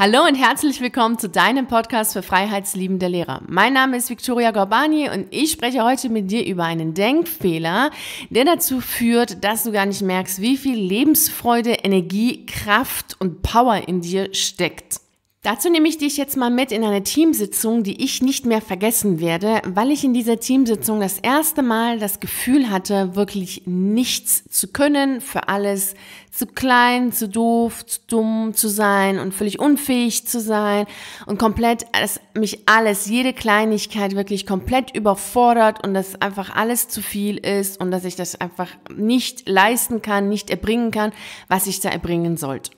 Hallo und herzlich willkommen zu deinem Podcast für freiheitsliebende Lehrer. Mein Name ist Viktoria Gorbani und ich spreche heute mit dir über einen Denkfehler, der dazu führt, dass du gar nicht merkst, wie viel Lebensfreude, Energie, Kraft und Power in dir steckt. Dazu nehme ich dich jetzt mal mit in eine Teamsitzung, die ich nicht mehr vergessen werde, weil ich in dieser Teamsitzung das erste Mal das Gefühl hatte, wirklich nichts zu können, für alles zu klein, zu doof, zu dumm zu sein und völlig unfähig zu sein und komplett, dass mich alles, jede Kleinigkeit wirklich komplett überfordert und dass einfach alles zu viel ist und dass ich das einfach nicht leisten kann, nicht erbringen kann, was ich da erbringen sollte.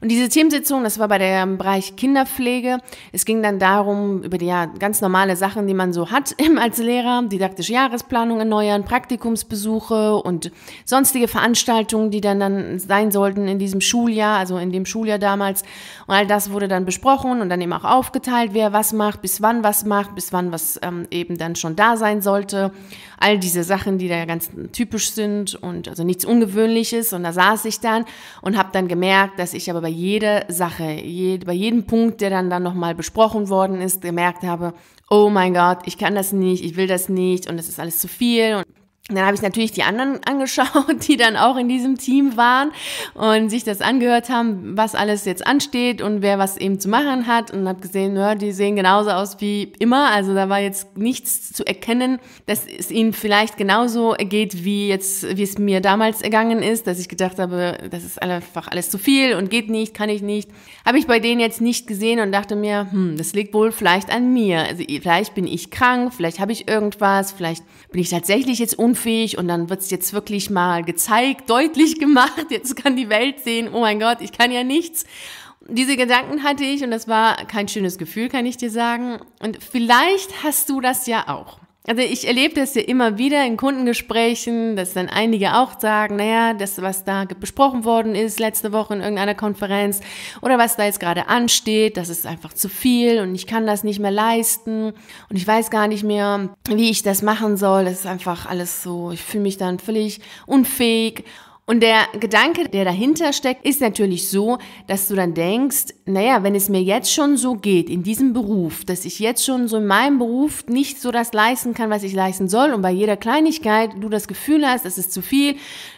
Und diese Themensitzung, das war bei dem ähm, Bereich Kinderpflege. Es ging dann darum, über die ja, ganz normale Sachen, die man so hat als Lehrer, didaktische Jahresplanung erneuern, Praktikumsbesuche und sonstige Veranstaltungen, die dann, dann sein sollten in diesem Schuljahr, also in dem Schuljahr damals. Und all das wurde dann besprochen und dann eben auch aufgeteilt, wer was macht, bis wann was macht, bis wann was ähm, eben dann schon da sein sollte. All diese Sachen, die da ganz typisch sind und also nichts Ungewöhnliches. Und da saß ich dann und habe dann gemerkt, dass ich aber bei jeder Sache, je, bei jedem Punkt, der dann, dann nochmal besprochen worden ist, gemerkt habe, oh mein Gott, ich kann das nicht, ich will das nicht und es ist alles zu viel. Und dann habe ich natürlich die anderen angeschaut, die dann auch in diesem Team waren und sich das angehört haben, was alles jetzt ansteht und wer was eben zu machen hat und habe gesehen, ja, die sehen genauso aus wie immer. Also da war jetzt nichts zu erkennen, dass es ihnen vielleicht genauso geht, wie jetzt, wie es mir damals ergangen ist, dass ich gedacht habe, das ist einfach alles zu viel und geht nicht, kann ich nicht. Habe ich bei denen jetzt nicht gesehen und dachte mir, hm, das liegt wohl vielleicht an mir. Also vielleicht bin ich krank, vielleicht habe ich irgendwas, vielleicht bin ich tatsächlich jetzt unfähig unfähig und dann wird es jetzt wirklich mal gezeigt, deutlich gemacht, jetzt kann die Welt sehen, oh mein Gott, ich kann ja nichts. Diese Gedanken hatte ich und das war kein schönes Gefühl, kann ich dir sagen. Und vielleicht hast du das ja auch. Also ich erlebe das ja immer wieder in Kundengesprächen, dass dann einige auch sagen, naja, das, was da besprochen worden ist letzte Woche in irgendeiner Konferenz oder was da jetzt gerade ansteht, das ist einfach zu viel und ich kann das nicht mehr leisten und ich weiß gar nicht mehr, wie ich das machen soll. Das ist einfach alles so, ich fühle mich dann völlig unfähig. Und der Gedanke, der dahinter steckt, ist natürlich so, dass du dann denkst, naja, wenn es mir jetzt schon so geht in diesem Beruf, dass ich jetzt schon so in meinem Beruf nicht so das leisten kann, was ich leisten soll und bei jeder Kleinigkeit du das Gefühl hast, es ist zu viel,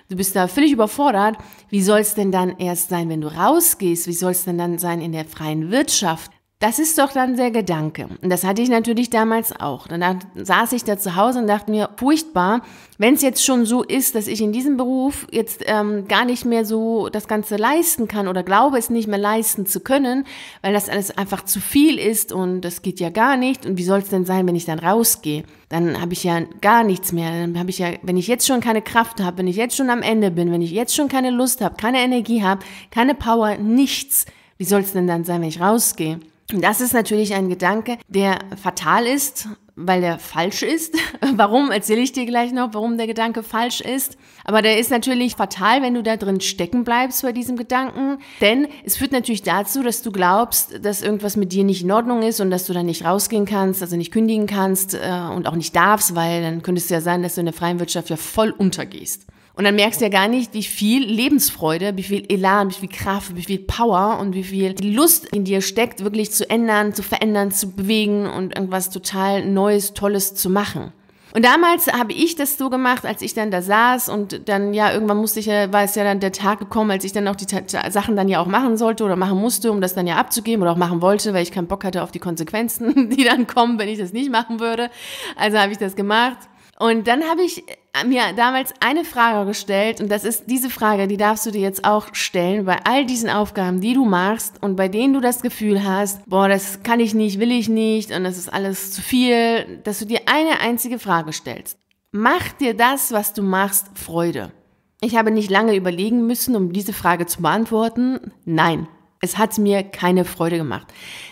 du bist da völlig überfordert, wie soll es denn dann erst sein, wenn du rausgehst? Wie soll es denn dann sein in der freien Wirtschaft? Das ist doch dann der Gedanke. Und das hatte ich natürlich damals auch. Dann saß ich da zu Hause und dachte mir, furchtbar, wenn es jetzt schon so ist, dass ich in diesem Beruf jetzt ähm, gar nicht mehr so das Ganze leisten kann oder glaube es nicht mehr leisten zu können, weil das alles einfach zu viel ist und das geht ja gar nicht. Und wie soll es denn sein, wenn ich dann rausgehe? Dann habe ich ja gar nichts mehr. Dann habe ich ja, wenn ich jetzt schon keine Kraft habe, wenn ich jetzt schon am Ende bin, wenn ich jetzt schon keine Lust habe, keine Energie habe, keine Power, nichts. Wie soll es denn dann sein, wenn ich rausgehe? Das ist natürlich ein Gedanke, der fatal ist, weil der falsch ist. Warum erzähle ich dir gleich noch, warum der Gedanke falsch ist. Aber der ist natürlich fatal, wenn du da drin stecken bleibst bei diesem Gedanken. Denn es führt natürlich dazu, dass du glaubst, dass irgendwas mit dir nicht in Ordnung ist und dass du dann nicht rausgehen kannst, also nicht kündigen kannst äh, und auch nicht darfst, weil dann könnte es ja sein, dass du in der freien Wirtschaft ja voll untergehst. Und dann merkst du ja gar nicht, wie viel Lebensfreude, wie viel Elan, wie viel Kraft, wie viel Power und wie viel Lust in dir steckt, wirklich zu ändern, zu verändern, zu bewegen und irgendwas total Neues, Tolles zu machen. Und damals habe ich das so gemacht, als ich dann da saß und dann ja irgendwann musste ich ja, war es ja dann der Tag gekommen, als ich dann auch die Ta Sachen dann ja auch machen sollte oder machen musste, um das dann ja abzugeben oder auch machen wollte, weil ich keinen Bock hatte auf die Konsequenzen, die dann kommen, wenn ich das nicht machen würde. Also habe ich das gemacht. Und dann habe ich mir damals eine Frage gestellt und das ist diese Frage, die darfst du dir jetzt auch stellen bei all diesen Aufgaben, die du machst und bei denen du das Gefühl hast, boah, das kann ich nicht, will ich nicht und das ist alles zu viel, dass du dir eine einzige Frage stellst. Macht dir das, was du machst, Freude? Ich habe nicht lange überlegen müssen, um diese Frage zu beantworten. Nein, es hat mir keine Freude gemacht.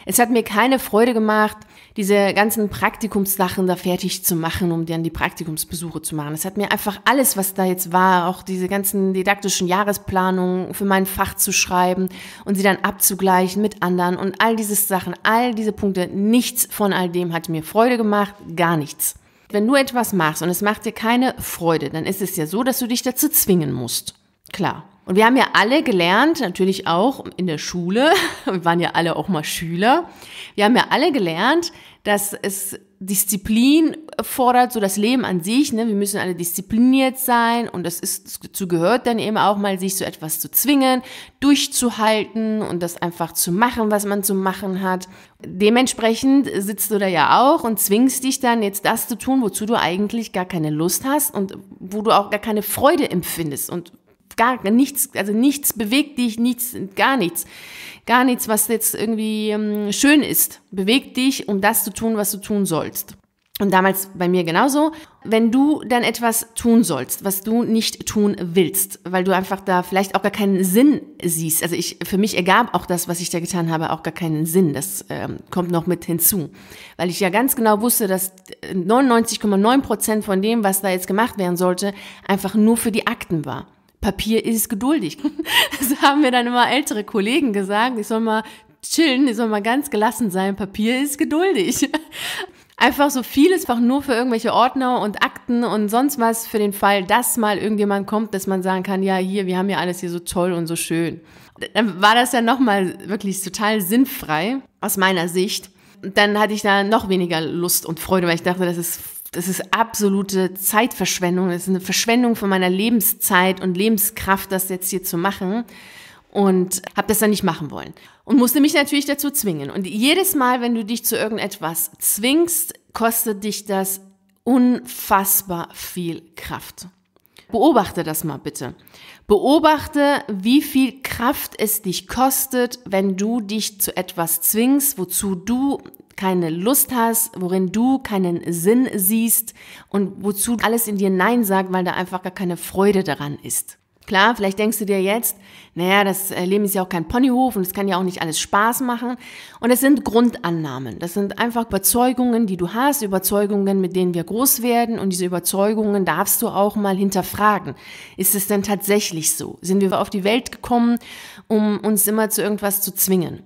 Es hat mir keine Freude gemacht, diese ganzen Praktikumssachen da fertig zu machen, um dann die Praktikumsbesuche zu machen. Es hat mir einfach alles, was da jetzt war, auch diese ganzen didaktischen Jahresplanungen für mein Fach zu schreiben und sie dann abzugleichen mit anderen und all diese Sachen, all diese Punkte, nichts von all dem hat mir Freude gemacht, gar nichts. Wenn du etwas machst und es macht dir keine Freude, dann ist es ja so, dass du dich dazu zwingen musst. Klar. Und wir haben ja alle gelernt, natürlich auch in der Schule, wir waren ja alle auch mal Schüler, wir haben ja alle gelernt, dass es Disziplin fordert, so das Leben an sich, ne? wir müssen alle diszipliniert sein und das ist, dazu gehört dann eben auch mal, sich so etwas zu zwingen, durchzuhalten und das einfach zu machen, was man zu machen hat. Dementsprechend sitzt du da ja auch und zwingst dich dann jetzt das zu tun, wozu du eigentlich gar keine Lust hast und wo du auch gar keine Freude empfindest und gar nichts, also nichts bewegt dich, nichts, gar nichts. Gar nichts, was jetzt irgendwie ähm, schön ist, bewegt dich, um das zu tun, was du tun sollst. Und damals bei mir genauso. Wenn du dann etwas tun sollst, was du nicht tun willst, weil du einfach da vielleicht auch gar keinen Sinn siehst. Also ich, für mich ergab auch das, was ich da getan habe, auch gar keinen Sinn. Das ähm, kommt noch mit hinzu. Weil ich ja ganz genau wusste, dass 99,9 äh, Prozent von dem, was da jetzt gemacht werden sollte, einfach nur für die Akten war. Papier ist geduldig. Das haben mir dann immer ältere Kollegen gesagt. Ich soll mal chillen, ich soll mal ganz gelassen sein. Papier ist geduldig. Einfach so vieles, einfach nur für irgendwelche Ordner und Akten und sonst was für den Fall, dass mal irgendjemand kommt, dass man sagen kann, ja, hier, wir haben ja alles hier so toll und so schön. Dann war das ja nochmal wirklich total sinnfrei aus meiner Sicht. Und dann hatte ich da noch weniger Lust und Freude, weil ich dachte, das ist ist. Es ist absolute Zeitverschwendung. Es ist eine Verschwendung von meiner Lebenszeit und Lebenskraft, das jetzt hier zu machen. Und habe das dann nicht machen wollen. Und musste mich natürlich dazu zwingen. Und jedes Mal, wenn du dich zu irgendetwas zwingst, kostet dich das unfassbar viel Kraft. Beobachte das mal bitte. Beobachte, wie viel Kraft es dich kostet, wenn du dich zu etwas zwingst, wozu du keine Lust hast, worin du keinen Sinn siehst und wozu alles in dir Nein sagt, weil da einfach gar keine Freude daran ist. Klar, vielleicht denkst du dir jetzt, naja, das äh, Leben ist ja auch kein Ponyhof und es kann ja auch nicht alles Spaß machen. Und es sind Grundannahmen. Das sind einfach Überzeugungen, die du hast, Überzeugungen, mit denen wir groß werden. Und diese Überzeugungen darfst du auch mal hinterfragen. Ist es denn tatsächlich so? Sind wir auf die Welt gekommen, um uns immer zu irgendwas zu zwingen?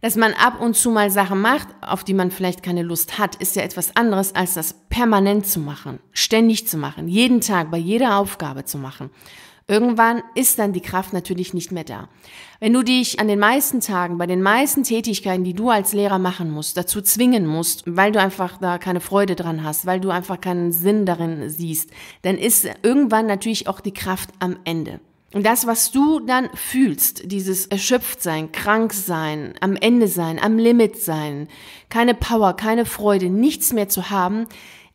Dass man ab und zu mal Sachen macht, auf die man vielleicht keine Lust hat, ist ja etwas anderes, als das permanent zu machen, ständig zu machen, jeden Tag bei jeder Aufgabe zu machen. Irgendwann ist dann die Kraft natürlich nicht mehr da. Wenn du dich an den meisten Tagen, bei den meisten Tätigkeiten, die du als Lehrer machen musst, dazu zwingen musst, weil du einfach da keine Freude dran hast, weil du einfach keinen Sinn darin siehst, dann ist irgendwann natürlich auch die Kraft am Ende. Und das, was du dann fühlst, dieses erschöpft sein, krank sein, am Ende sein, am Limit sein, keine Power, keine Freude, nichts mehr zu haben,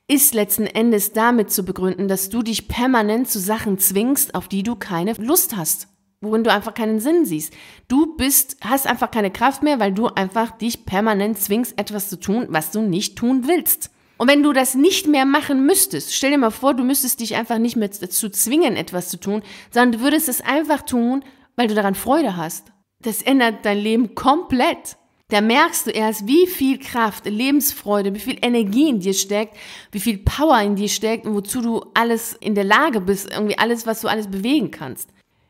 ist letzten Endes damit zu begründen, dass du dich permanent zu Sachen zwingst, auf die du keine Lust hast, worin du einfach keinen Sinn siehst. Du bist, hast einfach keine Kraft mehr, weil du einfach dich permanent zwingst, etwas zu tun, was du nicht tun willst. Und wenn du das nicht mehr machen müsstest, stell dir mal vor, du müsstest dich einfach nicht mehr dazu zwingen, etwas zu tun, sondern du würdest es einfach tun, weil du daran Freude hast. Das ändert dein Leben komplett. Da merkst du erst, wie viel Kraft, Lebensfreude, wie viel Energie in dir steckt, wie viel Power in dir steckt und wozu du alles in der Lage bist, irgendwie alles, was du alles bewegen kannst.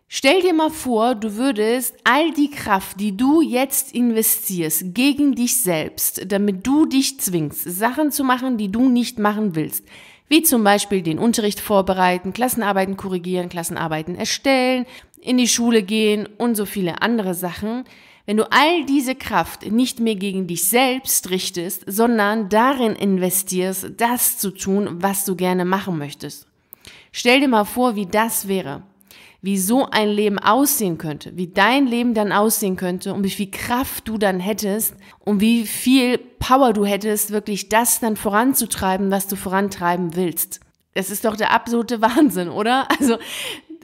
Stell dir mal vor, du würdest all die Kraft, die du jetzt investierst, gegen dich selbst, damit du dich zwingst, Sachen zu machen, die du nicht machen willst, wie zum Beispiel den Unterricht vorbereiten, Klassenarbeiten korrigieren, Klassenarbeiten erstellen, in die Schule gehen und so viele andere Sachen, wenn du all diese Kraft nicht mehr gegen dich selbst richtest, sondern darin investierst, das zu tun, was du gerne machen möchtest. Stell dir mal vor, wie das wäre wie so ein Leben aussehen könnte, wie dein Leben dann aussehen könnte und wie viel Kraft du dann hättest und wie viel Power du hättest, wirklich das dann voranzutreiben, was du vorantreiben willst. Das ist doch der absolute Wahnsinn, oder? Also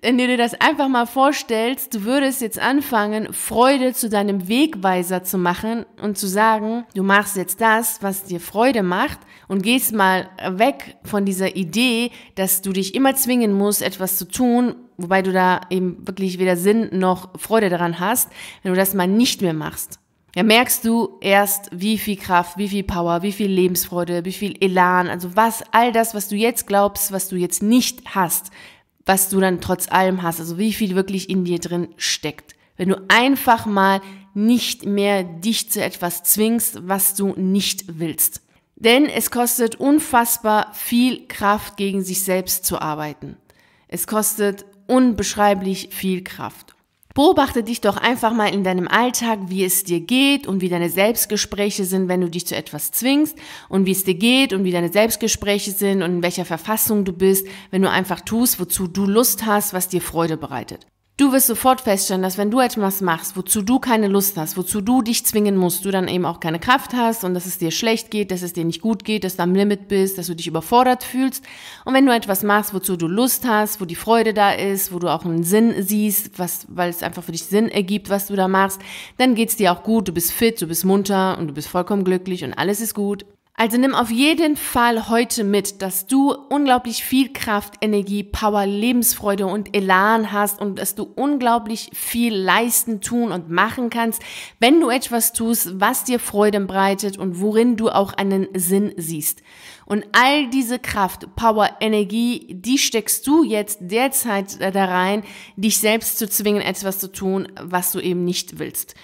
wenn du dir das einfach mal vorstellst, du würdest jetzt anfangen, Freude zu deinem Wegweiser zu machen und zu sagen, du machst jetzt das, was dir Freude macht und gehst mal weg von dieser Idee, dass du dich immer zwingen musst, etwas zu tun, wobei du da eben wirklich weder Sinn noch Freude daran hast, wenn du das mal nicht mehr machst. Ja, merkst du erst, wie viel Kraft, wie viel Power, wie viel Lebensfreude, wie viel Elan, also was, all das, was du jetzt glaubst, was du jetzt nicht hast, was du dann trotz allem hast, also wie viel wirklich in dir drin steckt. Wenn du einfach mal nicht mehr dich zu etwas zwingst, was du nicht willst. Denn es kostet unfassbar viel Kraft, gegen sich selbst zu arbeiten. Es kostet unbeschreiblich viel Kraft. Beobachte dich doch einfach mal in deinem Alltag, wie es dir geht und wie deine Selbstgespräche sind, wenn du dich zu etwas zwingst und wie es dir geht und wie deine Selbstgespräche sind und in welcher Verfassung du bist, wenn du einfach tust, wozu du Lust hast, was dir Freude bereitet. Du wirst sofort feststellen, dass wenn du etwas machst, wozu du keine Lust hast, wozu du dich zwingen musst, du dann eben auch keine Kraft hast und dass es dir schlecht geht, dass es dir nicht gut geht, dass du am Limit bist, dass du dich überfordert fühlst. Und wenn du etwas machst, wozu du Lust hast, wo die Freude da ist, wo du auch einen Sinn siehst, was, weil es einfach für dich Sinn ergibt, was du da machst, dann geht's dir auch gut, du bist fit, du bist munter und du bist vollkommen glücklich und alles ist gut. Also nimm auf jeden Fall heute mit, dass du unglaublich viel Kraft, Energie, Power, Lebensfreude und Elan hast und dass du unglaublich viel leisten, tun und machen kannst, wenn du etwas tust, was dir Freude bereitet und worin du auch einen Sinn siehst. Und all diese Kraft, Power, Energie, die steckst du jetzt derzeit da rein, dich selbst zu zwingen, etwas zu tun, was du eben nicht willst.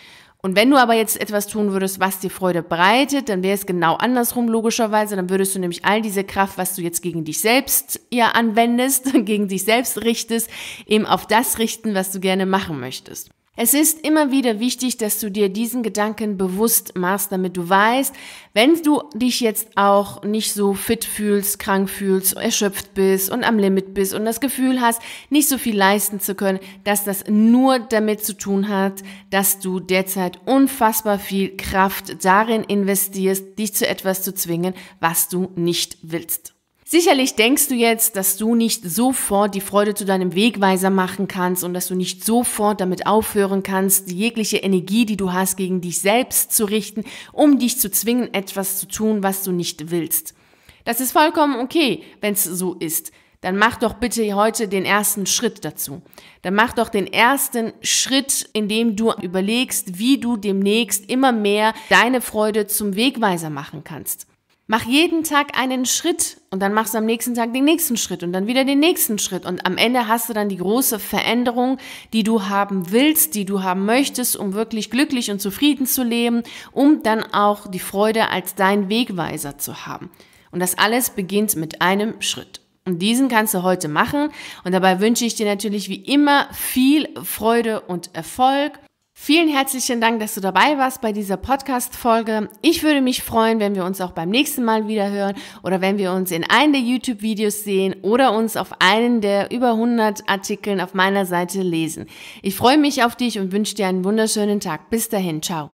Und wenn du aber jetzt etwas tun würdest, was dir Freude bereitet, dann wäre es genau andersrum logischerweise. Dann würdest du nämlich all diese Kraft, was du jetzt gegen dich selbst ja anwendest, gegen dich selbst richtest, eben auf das richten, was du gerne machen möchtest. Es ist immer wieder wichtig, dass du dir diesen Gedanken bewusst machst, damit du weißt, wenn du dich jetzt auch nicht so fit fühlst, krank fühlst, erschöpft bist und am Limit bist und das Gefühl hast, nicht so viel leisten zu können, dass das nur damit zu tun hat, dass du derzeit unfassbar viel Kraft darin investierst, dich zu etwas zu zwingen, was du nicht willst. Sicherlich denkst du jetzt, dass du nicht sofort die Freude zu deinem Wegweiser machen kannst und dass du nicht sofort damit aufhören kannst, jegliche Energie, die du hast, gegen dich selbst zu richten, um dich zu zwingen, etwas zu tun, was du nicht willst. Das ist vollkommen okay, wenn es so ist. Dann mach doch bitte heute den ersten Schritt dazu. Dann mach doch den ersten Schritt, indem du überlegst, wie du demnächst immer mehr deine Freude zum Wegweiser machen kannst. Mach jeden Tag einen Schritt und dann machst du am nächsten Tag den nächsten Schritt und dann wieder den nächsten Schritt. Und am Ende hast du dann die große Veränderung, die du haben willst, die du haben möchtest, um wirklich glücklich und zufrieden zu leben, um dann auch die Freude als dein Wegweiser zu haben. Und das alles beginnt mit einem Schritt. Und diesen kannst du heute machen. Und dabei wünsche ich dir natürlich wie immer viel Freude und Erfolg. Vielen herzlichen Dank, dass du dabei warst bei dieser Podcast-Folge. Ich würde mich freuen, wenn wir uns auch beim nächsten Mal wieder hören oder wenn wir uns in einem der YouTube-Videos sehen oder uns auf einen der über 100 Artikeln auf meiner Seite lesen. Ich freue mich auf dich und wünsche dir einen wunderschönen Tag. Bis dahin, ciao.